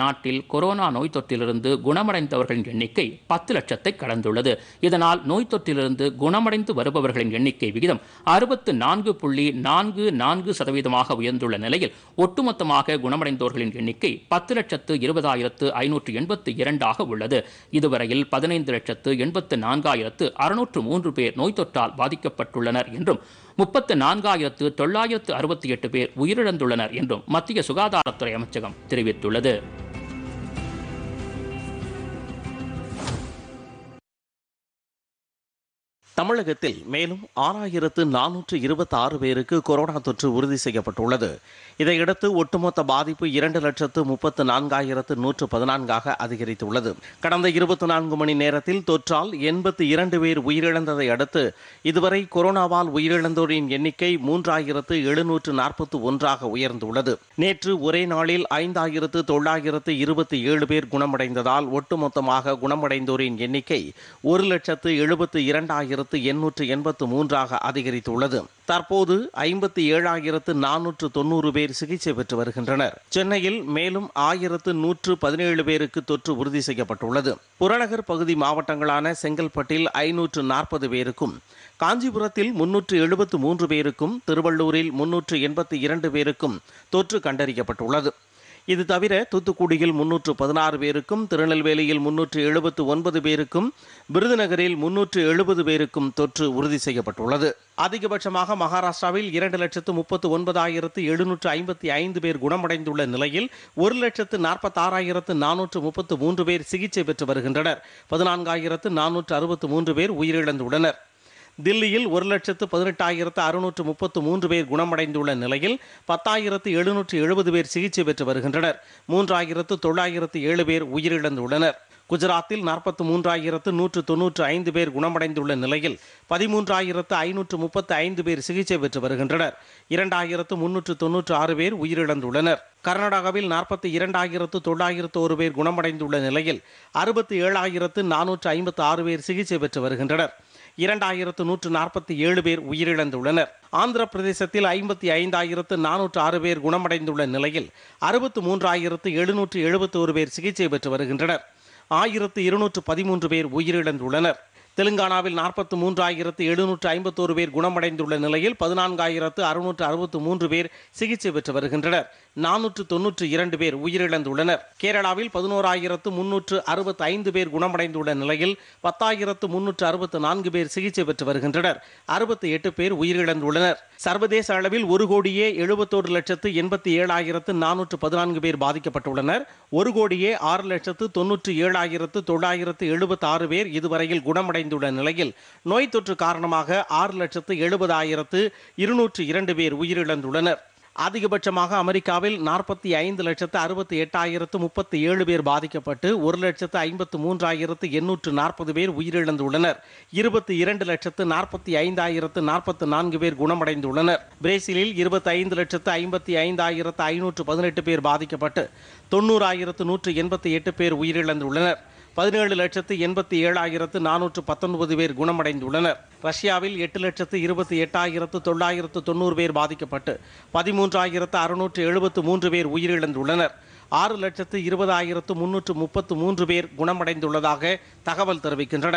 நாட்டில் கொரோனா நோய் தொற்றிலிருந்து குணமடைந்தவர்களின் எண்ணிக்கை பத்து லட்சத்தை கடந்துள்ளது இதனால் நோய் தொற்றிலிருந்து குணமடைந்து வருபவர்களின் எண்ணிக்கை விகிதம் அறுபத்து நான்கு புள்ளி நான்கு நான்கு சதவீதமாக உயர்ந்துள்ள நிலையில் ஒட்டுமொத்தமாக குணமடைந்தவர்களின் எண்ணிக்கை பத்து லட்சத்து இருபதாயிரத்து ஐநூற்று எண்பத்து இரண்டாக உள்ளது இதுவரையில் பதினைந்து லட்சத்து எண்பத்து நான்காயிரத்து அறுநூற்று மூன்று பேர் நோய் தொற்றால் பாதிக்கப்பட்டுள்ளனர் என்றும் முப்பத்து நான்காயிரத்து தொள்ளாயிரத்து அறுபத்தி எட்டு பேர் உயிரிழந்துள்ளனர் என்றும் மத்திய சுகாதாரத்துறை அமைச்சகம் தெரிவித்துள்ளது தமிழகத்தில் மேலும் ஆறாயிரத்து நானூற்று இருபத்தி ஆறு பேருக்கு கொரோனா தொற்று உறுதி செய்யப்பட்டுள்ளது இதையடுத்து ஒட்டுமொத்த பாதிப்பு இரண்டு லட்சத்து முப்பத்து நான்காயிரத்து நூற்று பதினான்காக அதிகரித்துள்ளது கடந்த இருபத்தி நான்கு மணி நேரத்தில் தொற்றால் எண்பத்தி இரண்டு பேர் உயிரிழந்ததை அடுத்து இதுவரை கொரோனாவால் உயிரிழந்தோரின் எண்ணிக்கை மூன்றாயிரத்து எழுநூற்று நாற்பத்தி ஒன்றாக உயர்ந்துள்ளது நேற்று ஒரே நாளில் ஐந்தாயிரத்து தொள்ளாயிரத்து இருபத்தி ஏழு பேர் குணமடைந்ததால் ஒட்டுமொத்தமாக குணமடைந்தோரின் எண்ணிக்கை ஒரு லட்சத்து எழுபத்து இரண்டாயிரத்து ஆயிரத்து எண்ணூற்று எண்பத்து மூன்றாக அதிகரித்துள்ளது தற்போது ஐம்பத்தி ஏழாயிரத்து நானூற்று தொன்னூறு பேர் சிகிச்சை பெற்று வருகின்றனர் சென்னையில் மேலும் ஆயிரத்து நூற்று பதினேழு பேருக்கு தொற்று உறுதி செய்யப்பட்டுள்ளது புறநகர் பகுதி மாவட்டங்களான செங்கல்பட்டில் ஐநூற்று நாற்பது பேருக்கும் காஞ்சிபுரத்தில் முன்னூற்று எழுபத்து மூன்று பேருக்கும் திருவள்ளூரில் முன்னூற்று எண்பத்தி இரண்டு பேருக்கும் தொற்று கண்டறியப்பட்டுள்ளது இது தவிர தூத்துக்குடியில் முன்னூற்று பதினாறு பேருக்கும் திருநெல்வேலியில் முன்னூற்று எழுபத்து ஒன்பது பேருக்கும் விருதுநகரில் முன்னூற்று எழுபது பேருக்கும் தொற்று உறுதி செய்யப்பட்டுள்ளது அதிகபட்சமாக மகாராஷ்டிராவில் இரண்டு லட்சத்து முப்பத்து ஒன்பதாயிரத்து எழுநூற்று ஐம்பத்தி ஐந்து பேர் குணமடைந்துள்ள நிலையில் ஒரு லட்சத்து நாற்பத்தாறாயிரத்து நானூற்று முப்பத்து மூன்று பேர் சிகிச்சை பெற்று வருகின்றனர் பதினான்காயிரத்து நானூற்று அறுபத்து மூன்று பேர் உயிரிழந்துள்ளனர் தில்லியில் ஒரு லட்சத்து பதினெட்டாயிரத்து அறுநூற்று முப்பத்து மூன்று பேர் குணமடைந்துள்ள நிலையில் பத்தாயிரத்து எழுநூற்று எழுபது பேர் சிகிச்சை பெற்று வருகின்றனர் மூன்றாயிரத்து தொள்ளாயிரத்து ஏழு பேர் உயிரிழந்துள்ளனர் குஜராத்தில் நாற்பத்தி மூன்றாயிரத்து நூற்று தொன்னூற்று ஐந்து பேர் குணமடைந்துள்ள நிலையில் பதிமூன்றாயிரத்து ஐநூற்று முப்பத்து ஐந்து பேர் சிகிச்சை பெற்று வருகின்றனர் இரண்டாயிரத்து முன்னூற்று தொன்னூற்று ஆறு பேர் உயிரிழந்துள்ளனர் கர்நாடகாவில் நாற்பத்தி இரண்டாயிரத்து தொள்ளாயிரத்து ஒரு பேர் குணமடைந்துள்ள நிலையில் அறுபத்தி ஏழாயிரத்து நானூற்று ஐம்பத்து ஆறு பேர் சிகிச்சை பெற்று வருகின்றனர் இரண்டாயிரத்து நூற்று நாற்பத்தி ஏழு பேர் உயிரிழந்துள்ளனர் ஆந்திர பிரதேசத்தில் ஐம்பத்தி ஐந்தாயிரத்து நானூற்று ஆறு பேர் குணமடைந்துள்ள நிலையில் அறுபத்து மூன்றாயிரத்து எழுநூற்று எழுபத்தி ஒரு பேர் சிகிச்சை பெற்று வருகின்றனர் ஆயிரத்து இருநூற்று பதிமூன்று பேர் உயிரிழந்துள்ளனர் தெலுங்கானாவில் நாற்பத்து மூன்றாயிரத்து எழுநூற்று ஐம்பத்தோரு பேர் குணமடைந்துள்ள நிலையில் பதினான்காயிரத்து அறுநூற்று அறுபத்து மூன்று பேர் சிகிச்சை பெற்று வருகின்றனர் நானூற்று தொன்னூற்று இரண்டு பேர் உயிரிழந்துள்ளனர் கேரளாவில் பதினோராயிரத்து முன்னூற்று அறுபத்தி ஐந்து பேர் குணமடைந்துள்ள நிலையில் பத்தாயிரத்து முன்னூற்று அறுபத்து நான்கு பேர் சிகிச்சை பெற்று வருகின்றனர் அறுபத்தி எட்டு பேர் உயிரிழந்துள்ளனர் சர்வதேச அளவில் ஒரு கோடியே எழுபத்தோரு லட்சத்து எண்பத்தி ஏழாயிரத்து நானூற்று பதினான்கு பேர் பாதிக்கப்பட்டுள்ளனர் ஒரு கோடியே ஆறு லட்சத்து தொன்னூற்று ஏழாயிரத்து தொள்ளாயிரத்து எழுபத்தி ஆறு பேர் இதுவரையில் குணமடை அடைந்துள்ள நிலையில் நோய் தொற்று காரணமாக ஆறு லட்சத்து எழுபதாயிரத்து இருநூற்று இரண்டு பேர் உயிரிழந்துள்ளனர் அதிகபட்சமாக அமெரிக்காவில் நாற்பத்தி ஐந்து லட்சத்து அறுபத்தி எட்டாயிரத்து முப்பத்தி ஏழு பேர் பாதிக்கப்பட்டு ஒரு லட்சத்து ஐம்பத்து மூன்றாயிரத்து எண்ணூற்று நாற்பது பேர் உயிரிழந்துள்ளனர் இருபத்தி இரண்டு லட்சத்து நாற்பத்தி ஐந்தாயிரத்து நாற்பத்து நான்கு பேர் குணமடைந்துள்ளனர் பிரேசிலில் இருபத்தி ஐந்து லட்சத்து ஐம்பத்தி ஐந்தாயிரத்து ஐநூற்று பதினெட்டு பேர் பாதிக்கப்பட்டு தொண்ணூறாயிரத்து நூற்று எண்பத்தி எட்டு பேர் உயிரிழந்துள்ளனர் பதினேழு லட்சத்து எண்பத்தி ஏழாயிரத்து நானூற்று பத்தொன்பது பேர் குணமடைந்துள்ளனர் ரஷ்யாவில் எட்டு லட்சத்து இருபத்தி எட்டாயிரத்து தொள்ளாயிரத்து தொண்ணூறு பேர் பாதிக்கப்பட்டு பதிமூன்றாயிரத்து அறுநூற்று எழுபத்து மூன்று பேர் உயிரிழந்துள்ளனர் ஆறு லட்சத்து இருபதாயிரத்து முன்னூற்று முப்பத்து மூன்று பேர் குணமடைந்துள்ளதாக தகவல் தெரிவிக்கின்றன